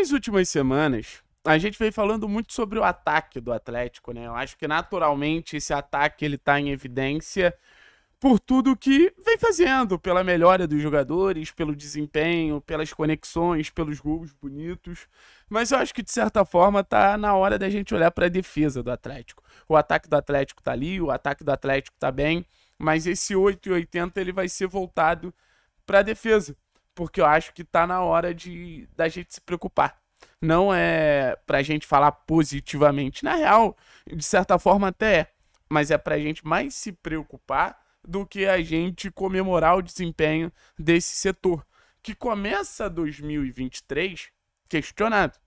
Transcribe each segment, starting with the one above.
Nas últimas semanas, a gente vem falando muito sobre o ataque do Atlético, né? Eu acho que naturalmente esse ataque ele tá em evidência por tudo que vem fazendo, pela melhora dos jogadores, pelo desempenho, pelas conexões, pelos gols bonitos. Mas eu acho que de certa forma tá na hora da gente olhar para a defesa do Atlético. O ataque do Atlético tá ali, o ataque do Atlético tá bem, mas esse 8 e 80 ele vai ser voltado para a defesa porque eu acho que tá na hora de da gente se preocupar. Não é pra gente falar positivamente, na real, de certa forma até é, mas é pra gente mais se preocupar do que a gente comemorar o desempenho desse setor, que começa 2023 questionado.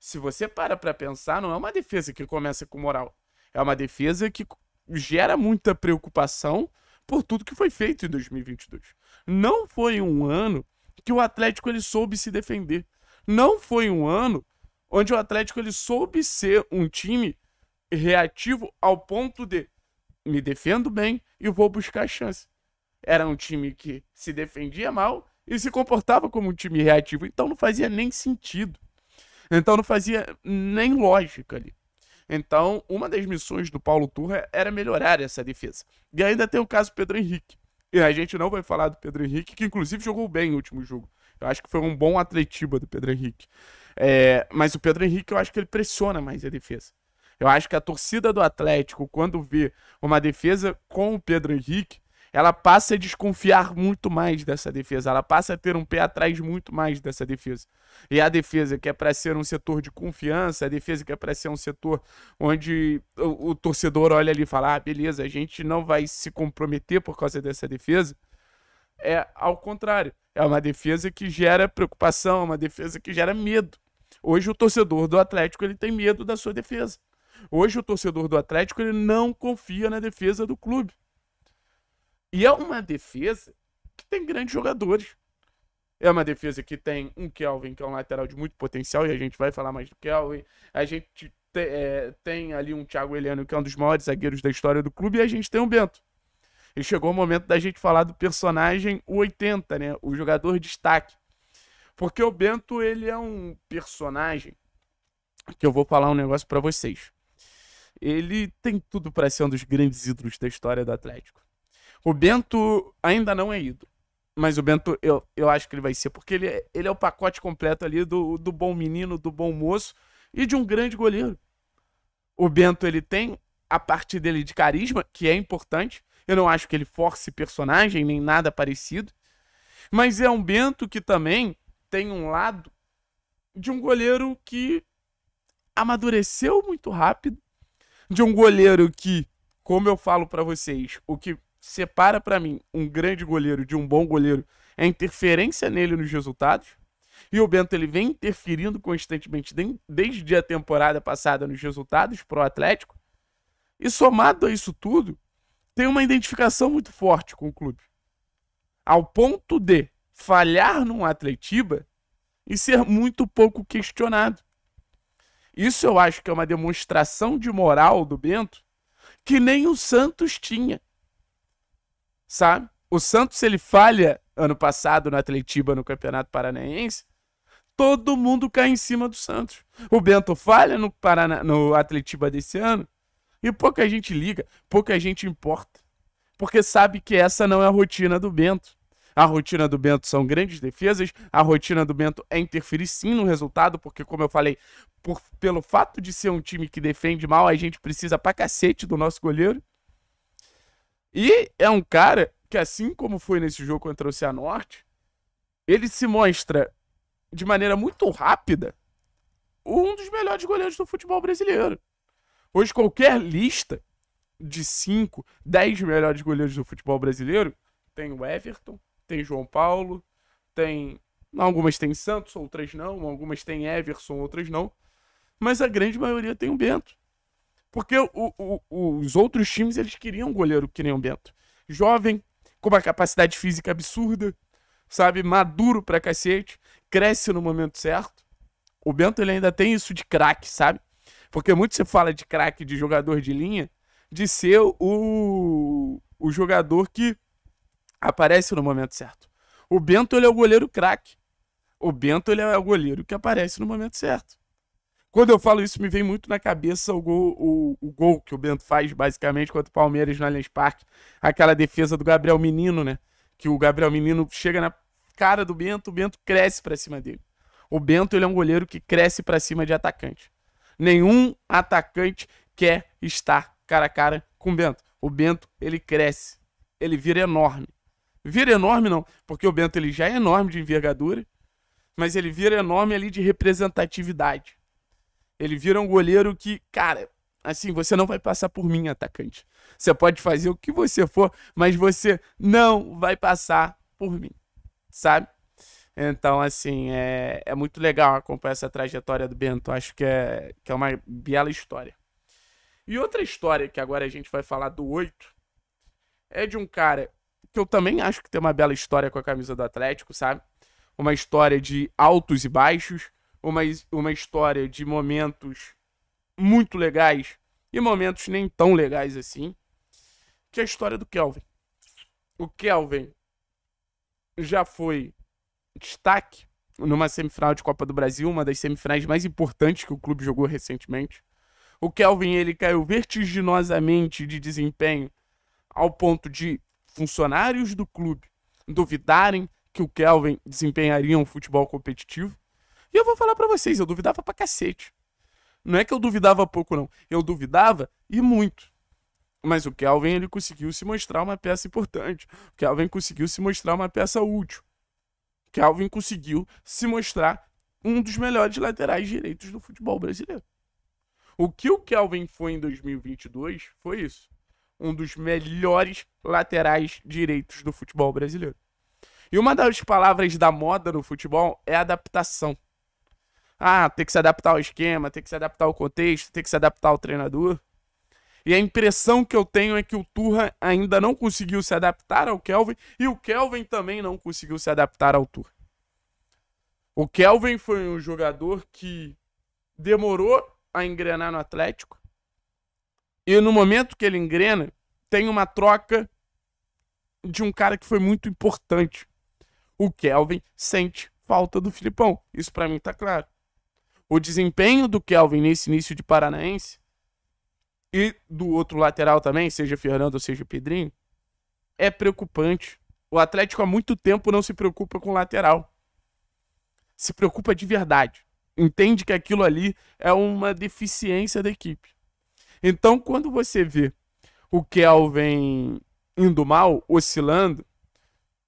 Se você para para pensar, não é uma defesa que começa com moral. É uma defesa que gera muita preocupação por tudo que foi feito em 2022. Não foi um ano que o Atlético ele soube se defender. Não foi um ano onde o Atlético ele soube ser um time reativo ao ponto de me defendo bem e vou buscar chance. Era um time que se defendia mal e se comportava como um time reativo, então não fazia nem sentido. Então não fazia nem lógica ali. Então, uma das missões do Paulo Turra era melhorar essa defesa. E ainda tem o caso Pedro Henrique. E a gente não vai falar do Pedro Henrique, que inclusive jogou bem o último jogo. Eu acho que foi um bom atletiba do Pedro Henrique. É, mas o Pedro Henrique, eu acho que ele pressiona mais a defesa. Eu acho que a torcida do Atlético, quando vê uma defesa com o Pedro Henrique, ela passa a desconfiar muito mais dessa defesa, ela passa a ter um pé atrás muito mais dessa defesa. E a defesa que é para ser um setor de confiança, a defesa que é para ser um setor onde o, o torcedor olha ali e fala: ah, beleza, a gente não vai se comprometer por causa dessa defesa. É ao contrário, é uma defesa que gera preocupação, uma defesa que gera medo. Hoje o torcedor do Atlético ele tem medo da sua defesa. Hoje o torcedor do Atlético ele não confia na defesa do clube. E é uma defesa que tem grandes jogadores. É uma defesa que tem um Kelvin, que é um lateral de muito potencial, e a gente vai falar mais do Kelvin. A gente te, é, tem ali um Thiago Heleno, que é um dos maiores zagueiros da história do clube, e a gente tem um Bento. E chegou o momento da gente falar do personagem 80, né? O jogador destaque. Porque o Bento, ele é um personagem que eu vou falar um negócio para vocês. Ele tem tudo para ser um dos grandes ídolos da história do Atlético. O Bento ainda não é ido, Mas o Bento, eu, eu acho que ele vai ser, porque ele é, ele é o pacote completo ali do, do bom menino, do bom moço e de um grande goleiro. O Bento, ele tem a parte dele de carisma, que é importante. Eu não acho que ele force personagem, nem nada parecido. Mas é um Bento que também tem um lado de um goleiro que amadureceu muito rápido, de um goleiro que, como eu falo para vocês, o que separa para mim um grande goleiro de um bom goleiro é a interferência nele nos resultados. E o Bento ele vem interferindo constantemente desde a temporada passada nos resultados pro Atlético. E somado a isso tudo, tem uma identificação muito forte com o clube. Ao ponto de falhar num Atletiba e ser muito pouco questionado. Isso eu acho que é uma demonstração de moral do Bento que nem o Santos tinha sabe? O Santos, ele falha ano passado no Atletiba, no Campeonato Paranaense, todo mundo cai em cima do Santos. O Bento falha no, Paraná, no Atletiba desse ano e pouca gente liga, pouca gente importa. Porque sabe que essa não é a rotina do Bento. A rotina do Bento são grandes defesas, a rotina do Bento é interferir sim no resultado, porque, como eu falei, por, pelo fato de ser um time que defende mal, a gente precisa pra cacete do nosso goleiro. E é um cara que, assim como foi nesse jogo contra o Cianorte, ele se mostra de maneira muito rápida um dos melhores goleiros do futebol brasileiro. Hoje, qualquer lista de 5, 10 melhores goleiros do futebol brasileiro tem o Everton, tem João Paulo, tem. Algumas tem Santos, outras não. Algumas tem Everson, outras não. Mas a grande maioria tem o Bento. Porque o, o, os outros times, eles queriam um goleiro que nem o Bento. Jovem, com uma capacidade física absurda, sabe? Maduro pra cacete, cresce no momento certo. O Bento, ele ainda tem isso de craque, sabe? Porque muito se fala de craque, de jogador de linha, de ser o, o jogador que aparece no momento certo. O Bento, ele é o goleiro craque. O Bento, ele é o goleiro que aparece no momento certo. Quando eu falo isso, me vem muito na cabeça o gol, o, o gol que o Bento faz, basicamente, contra o Palmeiras no Allianz Parque. Aquela defesa do Gabriel Menino, né? Que o Gabriel Menino chega na cara do Bento, o Bento cresce para cima dele. O Bento ele é um goleiro que cresce para cima de atacante. Nenhum atacante quer estar cara a cara com o Bento. O Bento ele cresce, ele vira enorme. Vira enorme não, porque o Bento ele já é enorme de envergadura, mas ele vira enorme ali de representatividade. Ele vira um goleiro que, cara, assim, você não vai passar por mim, atacante. Você pode fazer o que você for, mas você não vai passar por mim, sabe? Então, assim, é, é muito legal acompanhar essa trajetória do Bento. Acho que é, que é uma bela história. E outra história que agora a gente vai falar do 8 é de um cara que eu também acho que tem uma bela história com a camisa do Atlético, sabe? Uma história de altos e baixos, uma, uma história de momentos muito legais e momentos nem tão legais assim, que é a história do Kelvin. O Kelvin já foi destaque numa semifinal de Copa do Brasil, uma das semifinais mais importantes que o clube jogou recentemente. O Kelvin ele caiu vertiginosamente de desempenho ao ponto de funcionários do clube duvidarem que o Kelvin desempenharia um futebol competitivo. E eu vou falar para vocês, eu duvidava pra cacete. Não é que eu duvidava pouco, não. Eu duvidava e muito. Mas o Kelvin ele conseguiu se mostrar uma peça importante. O Kelvin conseguiu se mostrar uma peça útil. O Kelvin conseguiu se mostrar um dos melhores laterais direitos do futebol brasileiro. O que o Kelvin foi em 2022 foi isso. Um dos melhores laterais direitos do futebol brasileiro. E uma das palavras da moda no futebol é adaptação. Ah, tem que se adaptar ao esquema, tem que se adaptar ao contexto, tem que se adaptar ao treinador. E a impressão que eu tenho é que o Turra ainda não conseguiu se adaptar ao Kelvin e o Kelvin também não conseguiu se adaptar ao Turra. O Kelvin foi um jogador que demorou a engrenar no Atlético. E no momento que ele engrena, tem uma troca de um cara que foi muito importante. O Kelvin sente falta do Filipão. Isso para mim tá claro o desempenho do Kelvin nesse início de Paranaense e do outro lateral também, seja Fernando ou seja Pedrinho, é preocupante. O Atlético há muito tempo não se preocupa com lateral. Se preocupa de verdade. Entende que aquilo ali é uma deficiência da equipe. Então, quando você vê o Kelvin indo mal, oscilando,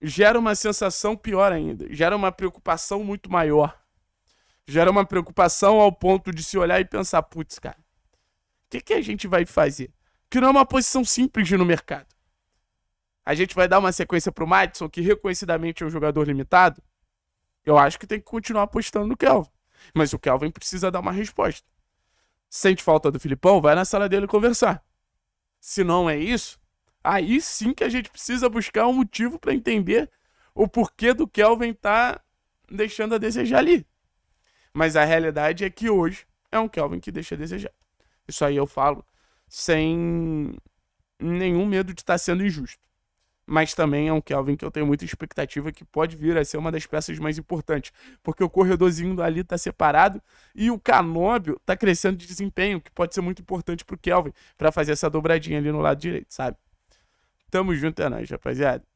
gera uma sensação pior ainda, gera uma preocupação muito maior gera uma preocupação ao ponto de se olhar e pensar, putz, cara, o que, que a gente vai fazer? Que não é uma posição simples no mercado. A gente vai dar uma sequência pro Madison, que reconhecidamente é um jogador limitado. Eu acho que tem que continuar apostando no Kelvin. Mas o Kelvin precisa dar uma resposta. Sente falta do Filipão? Vai na sala dele conversar. Se não é isso, aí sim que a gente precisa buscar um motivo para entender o porquê do Kelvin tá deixando a desejar ali. Mas a realidade é que hoje é um Kelvin que deixa a desejar. Isso aí eu falo sem nenhum medo de estar tá sendo injusto. Mas também é um Kelvin que eu tenho muita expectativa que pode vir a ser uma das peças mais importantes. Porque o corredorzinho dali está separado e o Canóbio está crescendo de desempenho, que pode ser muito importante para o Kelvin, para fazer essa dobradinha ali no lado direito, sabe? Tamo junto, é nóis, rapaziada.